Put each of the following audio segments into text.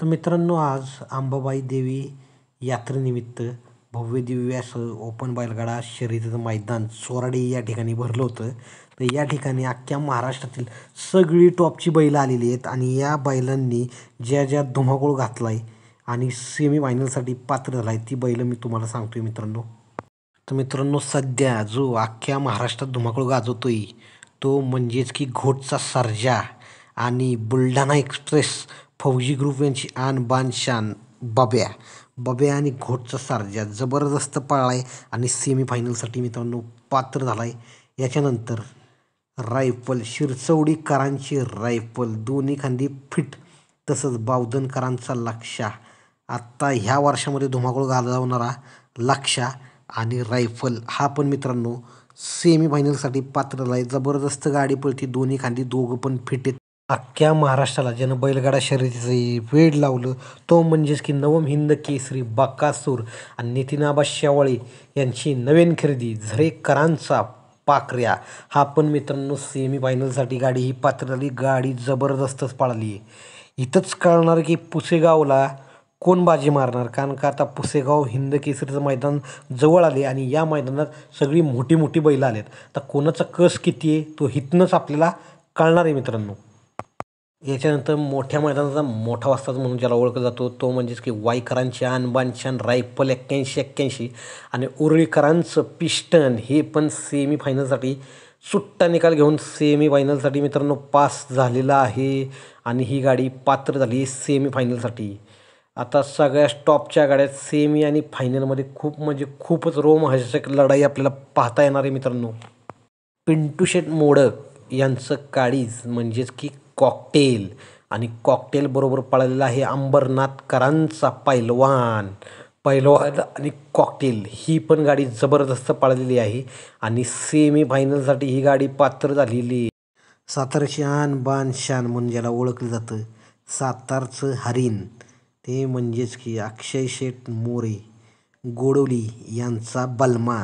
तर मित्रांनो आज अंबाबाई देवी यात्रेनिमित्त भव्य दिव्य ओपन बैलगाडा शर्यतीचं मैदान चोराडे या ठिकाणी भरलं होतं तर या ठिकाणी अख्ख्या महाराष्ट्रातील सगळी टॉपची बैलं आलेली आहेत आणि या बैलांनी ज्या ज्या धुमाकूळ घातला आहे आणि सेमी फायनलसाठी पात्र झाला आहे ती बैलं मी तुम्हाला सांगतो आहे मित्रांनो तर मित्रांनो सध्या जो अख्ख्या महाराष्ट्रात धुमाकूळ गाजवतो आहे तो म्हणजेच की घोटचा सर्जा आणि बुलढाणा एक्सप्रेस फौजी ग्रुप यांची आन बान शान बब्या बब्या आणि घोटचा सारजा जबरदस्त पाळला आहे आणि सेमीफायनलसाठी मित्रांनो पात्र झाला आहे याच्यानंतर रायफल शिरचवडीकरांची रायफल दोन्ही खांदी फिट तसंच बावधनकरांचा लक्षा आत्ता ह्या वर्षामध्ये धुमाकूळ घालवणारा लक्षा आणि रायफल हा पण मित्रांनो सेमीफायनलसाठी झाला आहे जबरदस्त गाडी पळती दोन्ही खांदी दोघं पण फिट आहेत अख्ख्या महाराष्ट्राला ज्यानं बैलगाडा शर्यतीचं वेड लावलं तो म्हणजेच की नवम हिंद केसरी बाकासूर आणि नितीनाबा शेवाळे यांची नवीन खरेदी झरे करांचा पाकऱ्या हा पण मित्रांनो सेमी फायनलसाठी गाडी ही पात्र झाली गाडी जबरदस्तच पाळली इथंच कळणार की पुसेगावला कोण बाजी मारणार कारण का आता पुसेगाव हिंद केसरीचं मैदान जवळ आले आणि या मैदानात सगळी मोठी मोठी बैलं आलेत तर कोणाचा कस किती आहे तो हितनंच आपल्याला कळणार आहे मित्रांनो याच्यानंतर मोठ्या मैदानाचा मोठा वास्ताच म्हणून ज्याला ओळखला जातो तो म्हणजेच की वायकरांची छान रायफल एक्क्याऐंशी एक्क्याऐंशी आणि उरळीकरांचं पिस्टन हे पण सेमी फायनलसाठी सुट्टा निकाल घेऊन सेमी फायनलसाठी मित्रांनो पास झालेला आहे आणि ही गाडी पात्र झाली सेमी फायनलसाठी आता सगळ्या टॉपच्या गाड्या सेमी आणि फायनलमध्ये खूप म्हणजे खूपच रोमहर्षक लढाई आपल्याला पाहता येणार आहे मित्रांनो पिंटू शेट मोडक यांचं काळीज म्हणजेच की कॉकटेल आणि कॉकटेलबरोबर पळालेला आहे अंबरनाथकरांचा पैलवान पैलवान आणि कॉकटेल ही पण गाडी जबरदस्त पाळलेली आहे आणि सेमीफायनलसाठी ही गाडी पात्र झालेली सातार आन बान शान म्हणून ज्याला ओळखलं जातं सातारचं हरिण ते म्हणजेच की अक्षय शेठ मोरे गोडवली यांचा बलमा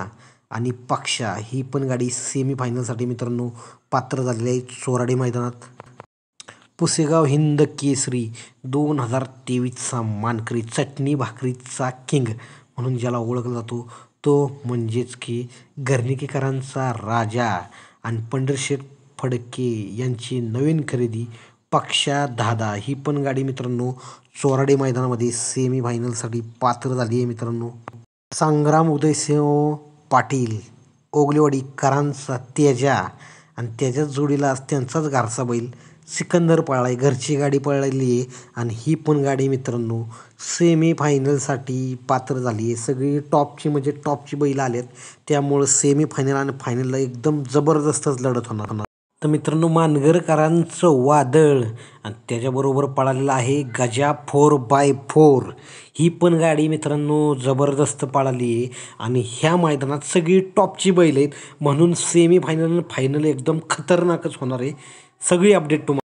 आणि पक्षा ही पण गाडी सेमीफायनलसाठी मित्रांनो पात्र झालेली आहे चोराडे मैदानात पुसेगाव हिंद केसरी दोन हजार तेवीसचा मानकरी चटणी भाकरीचा किंग म्हणून ज्याला ओळखला जातो तो म्हणजेच की घरणीकेकरांचा राजा आणि पंढरशेठ फडके यांची नवीन खरेदी पक्षा दादा ही पण गाडी मित्रांनो चोराडे मैदानामध्ये सेमी फायनलसाठी पात्र झाली आहे मित्रांनो संग्राम उदयसिंह पाटील करांचा तेजा आणि त्याच्याच जोडीला त्यांचाच गारसा बैल सिकंदर पळाला घरची गाडी पळाली आहे आणि ही पण गाडी मित्रांनो सेमीफायनलसाठी पात्र झाली आहे सगळी टॉपची म्हणजे टॉपची बैल आलेत त्यामुळं सेमीफायनल आणि फायनलला एकदम जबरदस्तच लढत होणार होणार तर मित्रांनो मानगरकरांचं वादळ आणि त्याच्याबरोबर पळालेलं आहे गजा फोर बाय फोर ही पण गाडी मित्रांनो जबरदस्त पळाली आहे आणि ह्या मैदानात सगळी टॉपची बैल आहेत म्हणून सेमीफायनल फायनल एकदम खतरनाकच होणार आहे सगळी अपडेट तुम्हाला